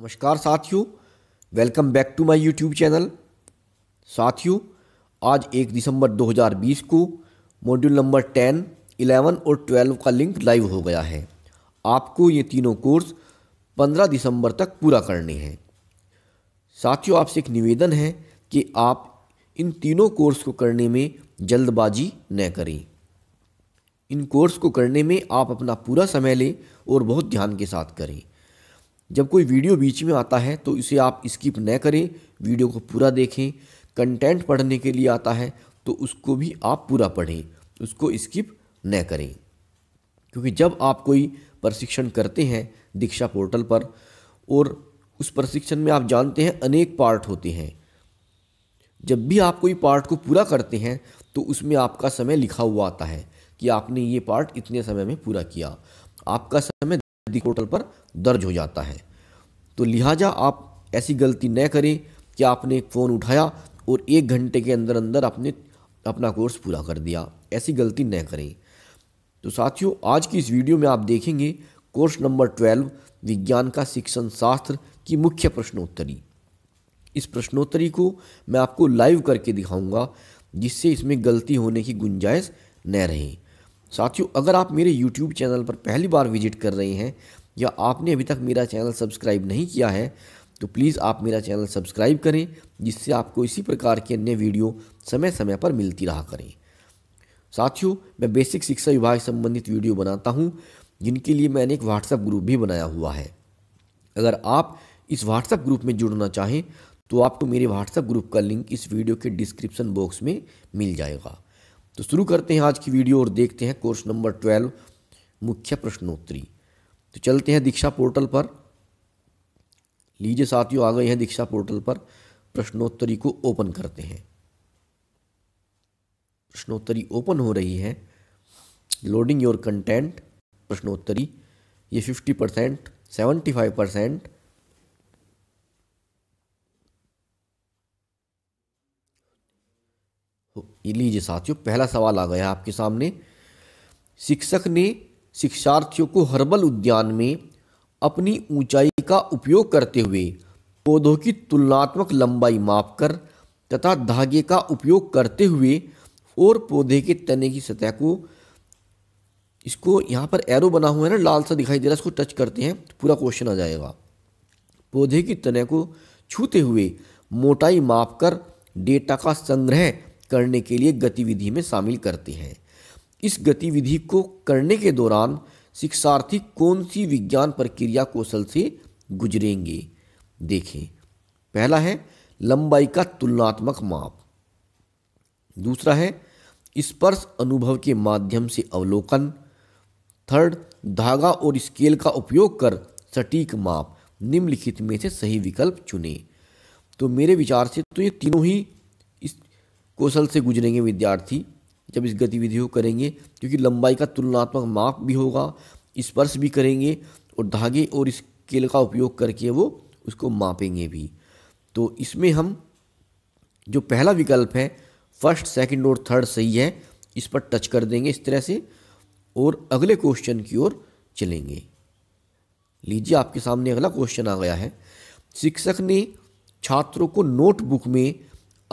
नमस्कार साथियों welcome back to my YouTube channel साथियों आज एक दिसंबर 2020 को मॉड्यूल नंबर 10, 11 और 12 का लिंक लाइव हो गया है आपको ये तीनों कोर्स 15 दिसंबर तक पूरा करने हैं साथियों आपसे एक निवेदन है कि आप इन तीनों कोर्स को करने में जल्दबाजी न करें इन कोर्स को करने में आप अपना पूरा समय लें और बहुत ध्यान के साथ करें जब कोई वीडियो बीच में आता है तो इसे आप स्किप न करें वीडियो को पूरा देखें कंटेंट पढ़ने के लिए आता है तो उसको भी आप पूरा पढ़ें उसको स्किप न करें क्योंकि जब आप कोई प्रशिक्षण करते हैं दीक्षा पोर्टल पर और उस प्रशिक्षण में आप जानते हैं अनेक पार्ट होते हैं जब भी आप कोई पार्ट को पूरा करते हैं तो उसमें आपका समय लिखा हुआ आता है कि आपने ये पार्ट इतने समय में पूरा किया आपका समय दी पोर्टल पर दर्ज हो जाता है तो लिहाजा आप ऐसी गलती न करें कि आपने एक फ़ोन उठाया और एक घंटे के अंदर अंदर आपने अपना कोर्स पूरा कर दिया ऐसी गलती न करें तो साथियों आज की इस वीडियो में आप देखेंगे कोर्स नंबर ट्वेल्व विज्ञान का शिक्षण शास्त्र की मुख्य प्रश्नोत्तरी इस प्रश्नोत्तरी को मैं आपको लाइव करके दिखाऊंगा जिससे इसमें गलती होने की गुंजाइश न रहे साथियों अगर आप मेरे YouTube चैनल पर पहली बार विजिट कर रहे हैं या आपने अभी तक मेरा चैनल सब्सक्राइब नहीं किया है तो प्लीज़ आप मेरा चैनल सब्सक्राइब करें जिससे आपको इसी प्रकार के अन्य वीडियो समय समय पर मिलती रहा करें साथियों मैं बेसिक शिक्षा विभाग संबंधित वीडियो बनाता हूँ जिनके लिए मैंने एक व्हाट्सएप ग्रुप भी बनाया हुआ है अगर आप इस व्हाट्सएप ग्रुप में जुड़ना चाहें तो आपको मेरे व्हाट्सएप ग्रुप का लिंक इस वीडियो के डिस्क्रिप्शन बॉक्स में मिल जाएगा तो शुरू करते हैं आज की वीडियो और देखते हैं कोर्स नंबर ट्वेल्व मुख्य प्रश्नोत्तरी तो चलते हैं दीक्षा पोर्टल पर लीजिए साथियों आ गए हैं दीक्षा पोर्टल पर प्रश्नोत्तरी को ओपन करते हैं प्रश्नोत्तरी ओपन हो रही है लोडिंग योर कंटेंट प्रश्नोत्तरी ये fifty percent seventy five percent तो लीजिए साथियों पहला सवाल आ गया आपके सामने शिक्षक ने शिक्षार्थियों को हर्बल उद्यान में अपनी ऊंचाई का उपयोग करते हुए पौधों की तुलनात्मक लंबाई मापकर तथा धागे का उपयोग करते हुए और पौधे के तने की सतह को इसको यहाँ पर एरो बना हुआ है ना लाल सा दिखाई दे रहा है इसको टच करते हैं तो पूरा क्वेश्चन आ जाएगा पौधे की तने को छूते हुए मोटाई मापकर डेटा का संग्रह करने के लिए गतिविधि में शामिल करते हैं इस गतिविधि को करने के दौरान शिक्षार्थी कौन सी विज्ञान प्रक्रिया कौशल से गुजरेंगे देखें पहला है लंबाई का तुलनात्मक माप दूसरा है स्पर्श अनुभव के माध्यम से अवलोकन थर्ड धागा और स्केल का उपयोग कर सटीक माप निम्नलिखित में से सही विकल्प चुने तो मेरे विचार से तो ये तीनों ही कौशल से गुजरेंगे विद्यार्थी जब इस गतिविधि को करेंगे क्योंकि लंबाई का तुलनात्मक माप भी होगा स्पर्श भी करेंगे और धागे और स्केल का उपयोग करके वो उसको मापेंगे भी तो इसमें हम जो पहला विकल्प है फर्स्ट सेकंड और थर्ड सही है इस पर टच कर देंगे इस तरह से और अगले क्वेश्चन की ओर चलेंगे लीजिए आपके सामने अगला क्वेश्चन आ गया है शिक्षक ने छात्रों को नोटबुक में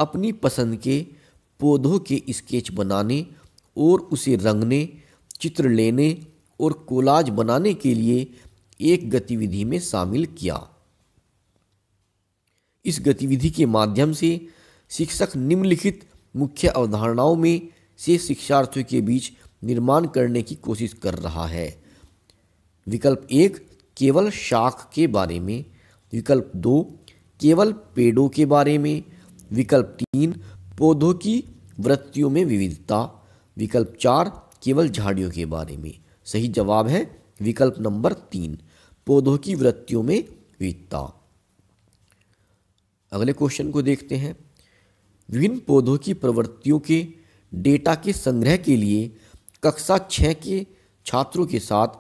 अपनी पसंद के पौधों के स्केच बनाने और उसे रंगने चित्र लेने और कोलाज बनाने के लिए एक गतिविधि में शामिल किया इस गतिविधि के माध्यम से शिक्षक निम्नलिखित मुख्य अवधारणाओं में से शिक्षार्थियों के बीच निर्माण करने की कोशिश कर रहा है विकल्प एक केवल शाख के बारे में विकल्प दो केवल पेड़ों के बारे में विकल्प तीन पौधों की वृत्तियों में विविधता विकल्प चार केवल झाड़ियों के बारे में सही जवाब है विकल्प नंबर तीन पौधों की वृत्तियों में विविधता अगले क्वेश्चन को देखते हैं विभिन्न पौधों की प्रवृत्तियों के डेटा के संग्रह के लिए कक्षा छः के छात्रों के साथ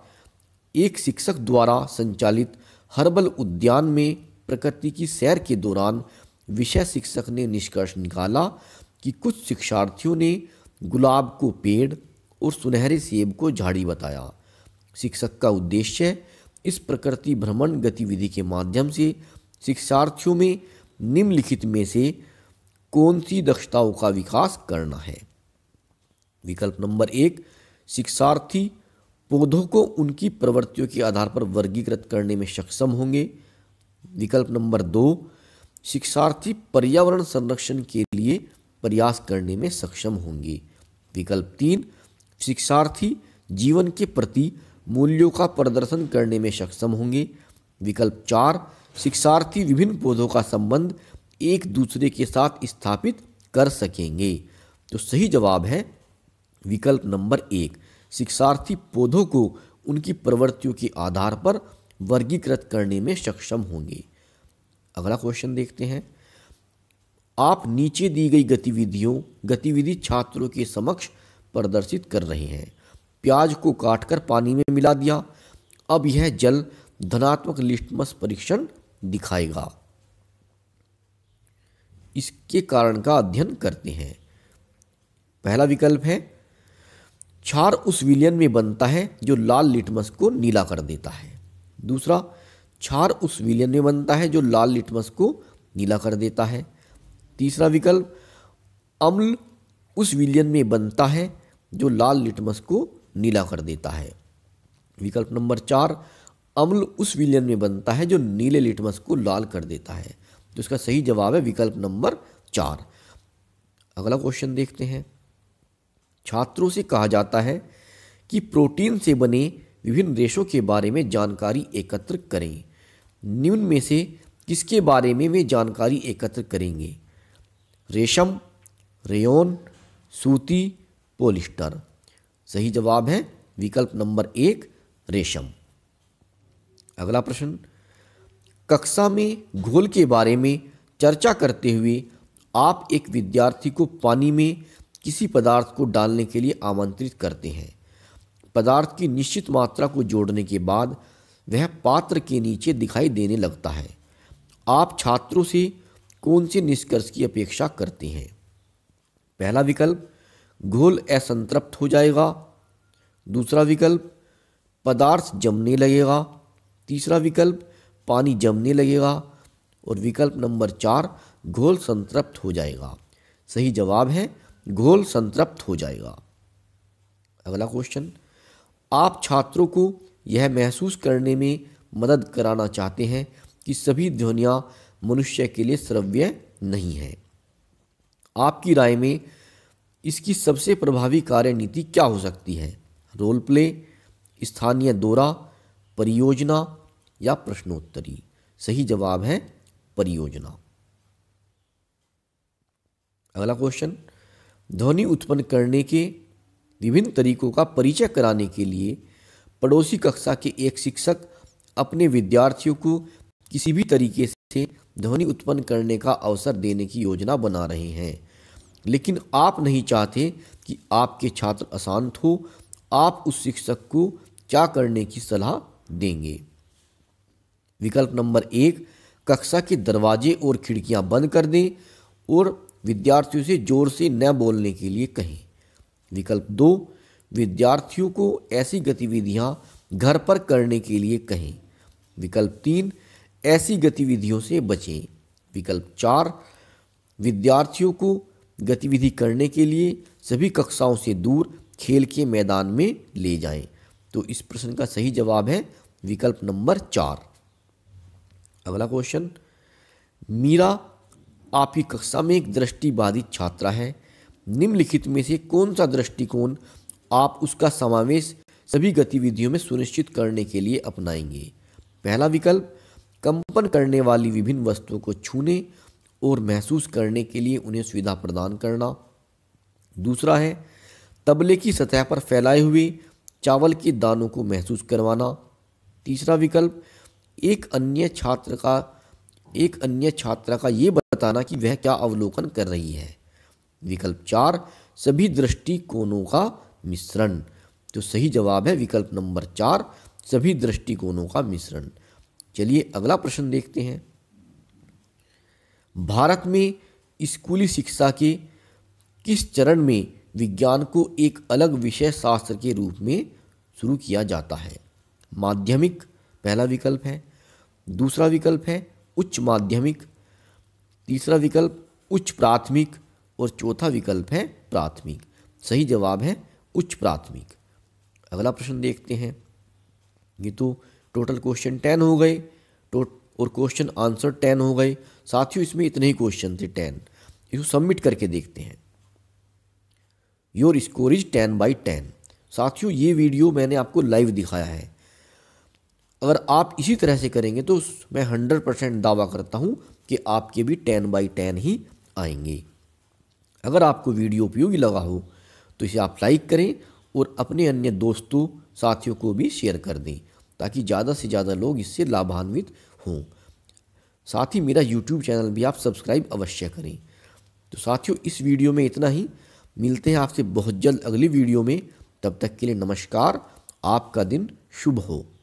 एक शिक्षक द्वारा संचालित हर्बल उद्यान में प्रकृति की सैर के दौरान विषय शिक्षक ने निष्कर्ष निकाला कि कुछ शिक्षार्थियों ने गुलाब को पेड़ और सुनहरे सेब को झाड़ी बताया शिक्षक का उद्देश्य इस प्रकृति भ्रमण गतिविधि के माध्यम से शिक्षार्थियों में निम्नलिखित में से कौन सी दक्षताओं का विकास करना है विकल्प नंबर एक शिक्षार्थी पौधों को उनकी प्रवृत्तियों के आधार पर वर्गीकृत करने में सक्षम होंगे विकल्प नंबर दो शिक्षार्थी पर्यावरण संरक्षण के लिए प्रयास करने में सक्षम होंगे विकल्प तीन शिक्षार्थी जीवन के प्रति मूल्यों का प्रदर्शन करने में सक्षम होंगे विकल्प चार शिक्षार्थी विभिन्न पौधों का संबंध एक दूसरे के साथ स्थापित कर सकेंगे तो सही जवाब है विकल्प नंबर एक शिक्षार्थी पौधों को उनकी प्रवृत्तियों के आधार पर वर्गीकृत करने में सक्षम होंगे अगला क्वेश्चन देखते हैं आप नीचे दी गई गतिविधियों गतिविधि छात्रों के समक्ष प्रदर्शित कर रहे हैं प्याज को काटकर पानी में मिला दिया अब यह जल धनात्मक लिस्टमस परीक्षण दिखाएगा इसके कारण का अध्ययन करते हैं पहला विकल्प है क्षार उस विलियन में बनता है जो लाल लिटमस को नीला कर देता है दूसरा क्षार उस विलयन में बनता है जो लाल लिटमस को नीला कर देता है तीसरा विकल्प अम्ल उस विलयन में बनता है जो लाल लिटमस को नीला कर देता है विकल्प नंबर चार अम्ल उस विलयन में बनता है जो नीले लिटमस को लाल कर देता है तो इसका सही जवाब है विकल्प नंबर चार अगला क्वेश्चन देखते हैं छात्रों से कहा जाता है कि प्रोटीन से बने विभिन्न रेशों के बारे में जानकारी एकत्र करें निम्न में से किसके बारे में वे जानकारी एकत्र करेंगे रेशम रेयोन सूती पोलिस्टर सही जवाब है विकल्प नंबर एक रेशम अगला प्रश्न कक्षा में घोल के बारे में चर्चा करते हुए आप एक विद्यार्थी को पानी में किसी पदार्थ को डालने के लिए आमंत्रित करते हैं पदार्थ की निश्चित मात्रा को जोड़ने के बाद वह पात्र के नीचे दिखाई देने लगता है आप छात्रों से कौन से निष्कर्ष की अपेक्षा करते हैं पहला विकल्प घोल असंतृप्त हो जाएगा दूसरा विकल्प पदार्थ जमने लगेगा तीसरा विकल्प पानी जमने लगेगा और विकल्प नंबर चार घोल संतृप्त हो जाएगा सही जवाब है घोल संतृप्त हो जाएगा अगला क्वेश्चन आप छात्रों को यह महसूस करने में मदद कराना चाहते हैं कि सभी ध्वनियाँ मनुष्य के लिए श्रव्य नहीं है आपकी राय में इसकी सबसे प्रभावी कार्यनीति क्या हो सकती है रोल प्ले स्थानीय दौरा परियोजना या प्रश्नोत्तरी सही जवाब है परियोजना अगला क्वेश्चन ध्वनि उत्पन्न करने के विभिन्न तरीकों का परिचय कराने के लिए पड़ोसी कक्षा के एक शिक्षक अपने विद्यार्थियों को किसी भी तरीके से ध्वनि उत्पन्न करने का अवसर देने की योजना बना रहे हैं लेकिन आप नहीं चाहते कि आपके छात्र अशांत हो आप उस शिक्षक को क्या करने की सलाह देंगे विकल्प नंबर एक कक्षा के दरवाजे और खिड़कियां बंद कर दें और विद्यार्थियों से जोर से न बोलने के लिए कहें विकल्प दो विद्यार्थियों को ऐसी गतिविधियां घर पर करने के लिए कहें विकल्प तीन ऐसी गतिविधियों से बचें विकल्प चार विद्यार्थियों को गतिविधि करने के लिए सभी कक्षाओं से दूर खेल के मैदान में ले जाएं तो इस प्रश्न का सही जवाब है विकल्प नंबर चार अगला क्वेश्चन मीरा आपकी कक्षा में एक दृष्टिबाधित छात्रा है निम्नलिखित में से कौन सा दृष्टिकोण आप उसका समावेश सभी गतिविधियों में सुनिश्चित करने के लिए अपनाएंगे पहला विकल्प कंपन करने वाली विभिन्न वस्तुओं को छूने और महसूस करने के लिए उन्हें सुविधा प्रदान करना दूसरा है तबले की सतह पर फैलाए हुए चावल के दानों को महसूस करवाना तीसरा विकल्प एक अन्य छात्र का एक अन्य छात्र का ये बताना कि वह क्या अवलोकन कर रही है विकल्प चार सभी दृष्टिकोणों का मिश्रण तो सही जवाब है विकल्प नंबर चार सभी दृष्टिकोणों का मिश्रण चलिए अगला प्रश्न देखते हैं भारत में स्कूली शिक्षा के किस चरण में विज्ञान को एक अलग विषय शास्त्र के रूप में शुरू किया जाता है माध्यमिक पहला विकल्प है दूसरा विकल्प है उच्च माध्यमिक तीसरा विकल्प उच्च प्राथमिक और चौथा विकल्प है प्राथमिक सही जवाब है उच्च प्राथमिक अगला प्रश्न देखते हैं ये तो टोटल क्वेश्चन टेन हो गए और क्वेश्चन आंसर टेन हो गए साथियों इसमें इतने ही क्वेश्चन थे टेन इसको सबमिट करके देखते हैं your score is ten by ten साथियों ये वीडियो मैंने आपको लाइव दिखाया है अगर आप इसी तरह से करेंगे तो मैं हंड्रेड परसेंट दावा करता हूँ कि आपके भी टेन बाई टेन ही आएंगे अगर आपको वीडियो उपयोगी लगा हो तो इसे आप लाइक करें और अपने अन्य दोस्तों साथियों को भी शेयर कर दें ताकि ज़्यादा से ज़्यादा लोग इससे लाभान्वित हों साथ ही मेरा यूट्यूब चैनल भी आप सब्सक्राइब अवश्य करें तो साथियों इस वीडियो में इतना ही मिलते हैं आपसे बहुत जल्द अगली वीडियो में तब तक के लिए नमस्कार आपका दिन शुभ हो